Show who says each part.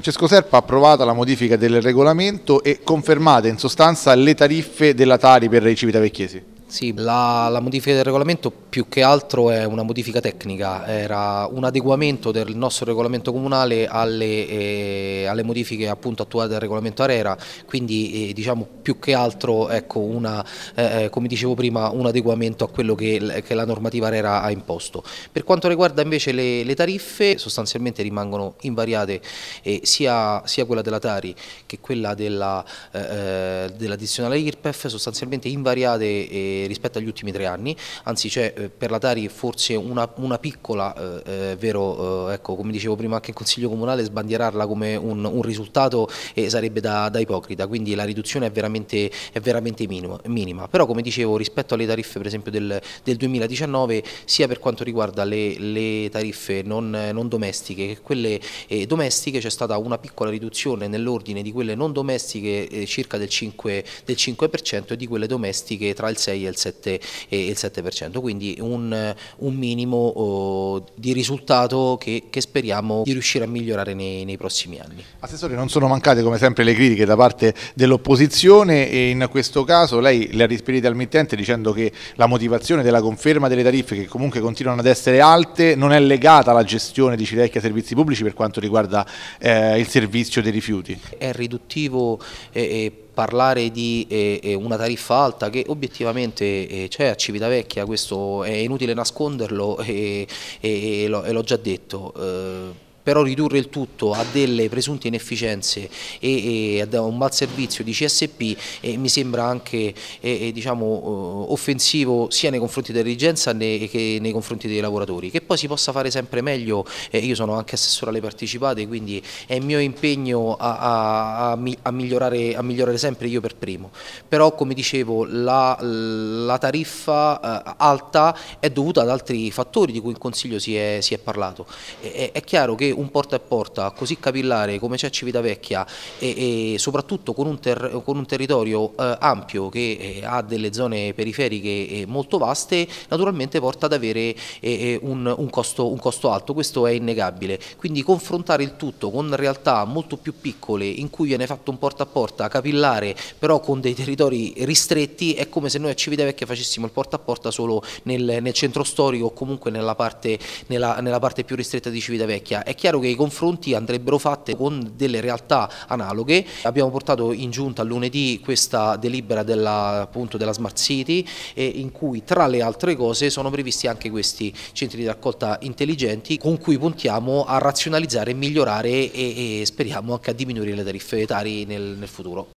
Speaker 1: Francesco Serpa ha approvata la modifica del regolamento e confermate in sostanza le tariffe della Tari per i Civitavecchiesi. Sì,
Speaker 2: la, la, modifica del regolamento più che altro è una modifica tecnica, era un adeguamento del nostro regolamento comunale alle, eh, alle modifiche appunto attuate dal regolamento Arera, quindi eh, diciamo più che altro ecco, una, eh, eh come dicevo prima un adeguamento a quello che, che, la normativa Arera ha imposto. Per quanto riguarda invece le, le tariffe sostanzialmente rimangono invariate eh, sia, sia, quella della Tari che quella eh, dell'addizionale dell IRPEF sostanzialmente invariate rispetto agli ultimi tre anni, anzi c'è cioè, eh, per la Tari forse una, una piccola, eh, eh vero, eh, ecco, come dicevo prima anche in Consiglio Comunale, sbandierarla come un, un risultato eh, sarebbe da, da, ipocrita, quindi la riduzione è veramente, è veramente minima, minima, però come dicevo rispetto alle tariffe per esempio del, del 2019, sia per quanto riguarda le, le tariffe non, non, domestiche che quelle eh, domestiche c'è stata una piccola riduzione nell'ordine di quelle non domestiche circa del 5%, del 5 e di quelle domestiche tra il 6 e il e il 7%, e il 7% quindi un, un minimo oh, di risultato che, che, speriamo di riuscire a migliorare nei, nei prossimi anni.
Speaker 1: Assessore, non sono mancate come sempre le critiche da parte dell'opposizione e in questo caso lei le ha rispedite al mittente dicendo che la motivazione della conferma delle tariffe che comunque continuano ad essere alte non è legata alla gestione di Cilecchia Servizi Pubblici per quanto riguarda eh, il servizio dei rifiuti.
Speaker 2: È riduttivo eh, parlare di eh, eh, una tariffa alta che obiettivamente eh, c'è a Civitavecchia, questo è inutile nasconderlo e, e, e l'ho già detto. Eh, però ridurre il tutto a delle presunte inefficienze e, e a un mal servizio di CSP eh, mi sembra anche diciamo, eh, diciamo, offensivo sia nei confronti della dirigenza che nei confronti dei lavoratori. Che poi si possa fare sempre meglio, eh, io sono anche assessore alle partecipate, quindi è il mio impegno a, a, a, migliorare, a migliorare, sempre io per primo, però come dicevo la, la tariffa eh, alta è dovuta ad altri fattori di cui in Consiglio si è, si è parlato. è, è chiaro che un porta a porta così capillare come c'è a Civitavecchia e, e soprattutto con un, ter, con un territorio eh, ampio che eh, ha delle zone periferiche molto vaste, naturalmente porta ad avere eh, eh, un, un, costo, un costo alto, questo è innegabile. Quindi confrontare il tutto con realtà molto più piccole in cui viene fatto un porta a porta capillare però con dei territori ristretti è come se noi a Civitavecchia facessimo il porta a porta solo nel, nel centro storico o comunque nella parte, nella, nella parte, più ristretta di Civitavecchia. È chiaro che i confronti andrebbero fatti con delle realtà analoghe. Abbiamo portato in giunta lunedì questa delibera della, appunto, della Smart City in cui tra le altre cose sono previsti anche questi centri di raccolta intelligenti con cui puntiamo a razionalizzare, migliorare e, e speriamo anche a diminuire le tariffe tari nel, nel futuro.